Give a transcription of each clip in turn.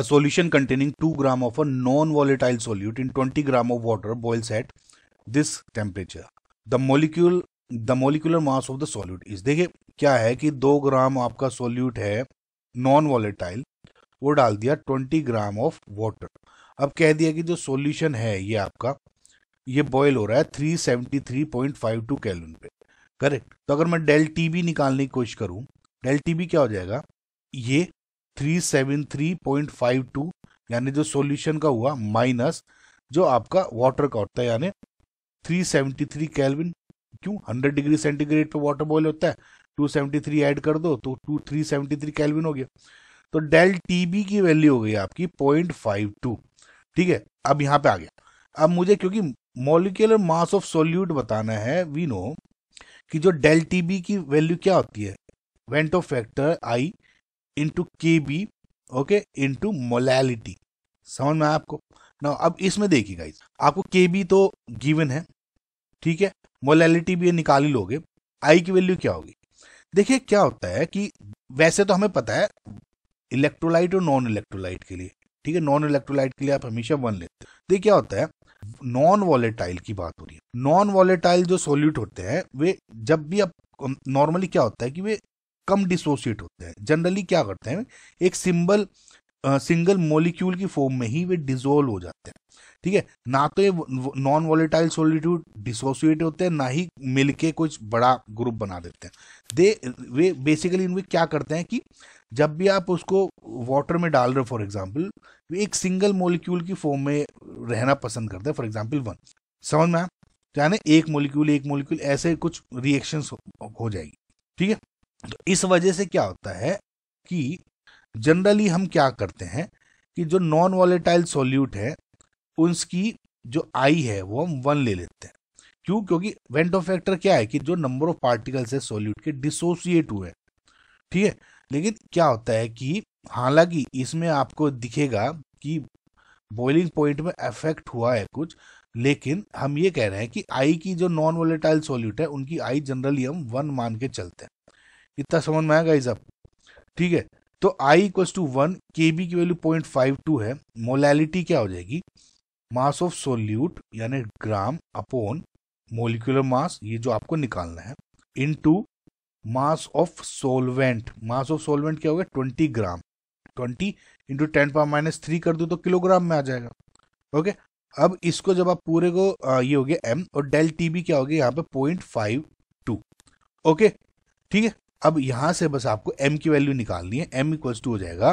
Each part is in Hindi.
A solution containing 2 gram of a non-volatile solute in 20 gram of water boils at this temperature. The molecule the molecular mass of the solute is देखिए क्या है कि दो ग्राम आपका सॉल्यूट है नॉन वॉलेटाइल वो डाल दिया ट्वेंटी ग्राम ऑफ वाटर अब कह दिया कि जो सॉल्यूशन है ये आपका ये बॉयल हो रहा है three seventy three point five two kelvin पे करेक्ट तो अगर मैं डेल टी बी निकालने की कोशिश करूँ डेल टी बी क्या हो जाएगा ये 373.52 यानी जो सॉल्यूशन का हुआ माइनस जो आपका वाटर का होता है यानी 373 सेवेंटी कैलविन क्यों 100 डिग्री सेंटीग्रेड पे वाटर बॉयल होता है 273 ऐड कर दो तो 2 373 केल्विन हो गया तो डेल टीबी की वैल्यू हो गई आपकी 0.52 ठीक है अब यहाँ पे आ गया अब मुझे क्योंकि मोलिकुलर मास ऑफ सोल्यूट बताना है वी नो कि जो डेल टीबी की वैल्यू क्या होती है van't Hoff factor i into K B okay into molality समझ में आपको ना अब इसमें देखिए गाइज आपको के बी तो गिवन है ठीक है मोलैलिटी भी निकाल ही लोगे आई की वैल्यू क्या होगी देखिए क्या होता है कि वैसे तो हमें पता है इलेक्ट्रोलाइट और नॉन इलेक्ट्रोलाइट के लिए ठीक है नॉन इलेक्ट्रोलाइट के लिए आप हमेशा वन लेते हैं देखिए क्या होता है नॉन वॉलेटाइल की बात हो रही है नॉन वॉलेटाइल जो सोल्यूट होते हैं वे जब भी आप नॉर्मली क्या होता है कि वे कम डिसोसिएट होते हैं जनरली क्या करते हैं एक सिंबल सिंगल मॉलिक्यूल की फॉर्म में ही वे डिजोल्व हो जाते हैं ठीक है ना तो ये नॉन वॉलेटाइल सॉलिट्यूड डिसोसिएट होते हैं ना ही मिलके कुछ बड़ा ग्रुप बना देते हैं दे वे बेसिकली इनमें क्या करते हैं कि जब भी आप उसको वाटर में डाल रहे हो फॉर एग्जाम्पल वे एक सिंगल मोलिक्यूल की फॉर्म में रहना पसंद करते हैं फॉर एग्जाम्पल वन समझ में आया तो यानी एक मोलिक्यूल एक मोलिक्यूल ऐसे कुछ रिएक्शंस हो, हो जाएगी ठीक है तो इस वजह से क्या होता है कि जनरली हम क्या करते हैं कि जो नॉन वॉलेटाइल सोल्यूट है उसकी जो आई है वो हम वन ले लेते हैं क्यों क्योंकि वेंटो फैक्टर क्या है कि जो नंबर ऑफ पार्टिकल्स है सोल्यूट के डिसोसिएट हुए ठीक है लेकिन क्या होता है कि हालांकि इसमें आपको दिखेगा कि बॉइलिंग पॉइंट में अफेक्ट हुआ है कुछ लेकिन हम ये कह रहे हैं कि आई की जो नॉन वॉलेटाइल सोल्यूट है उनकी आई जनरली हम वन मान के चलते हैं इतना समझ में आया गाइज आप ठीक है तो i equals to one K B की वैल्यू पॉइंट फाइव टू है मोलैलिटी क्या हो जाएगी मास ऑफ सोल्यूट यानी ग्राम अपोन मोलिकुलर मास ये जो आपको निकालना है into mass of solvent mass of solvent क्या हो गया twenty gram twenty into ten power minus three कर दो तो किलोग्राम में आ जाएगा ओके अब इसको जब आप पूरे को आ, ये हो गया एम और डेल टी बी क्या हो गया यहाँ पे पॉइंट फाइव टू ओके ठीक है अब यहां से बस आपको एम की वैल्यू निकालनी है एम इक्वल्स टू हो जाएगा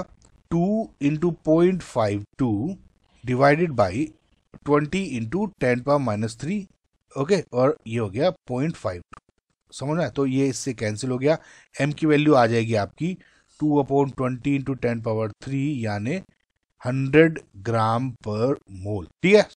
two into point five two divided by twenty into ten power minus three okay और ये हो गया पॉइंट फाइव समझ में तो ये इससे कैंसिल हो गया एम की वैल्यू आ जाएगी आपकी two upon twenty into ten power three यानी हंड्रेड ग्राम पर मोल ठीक है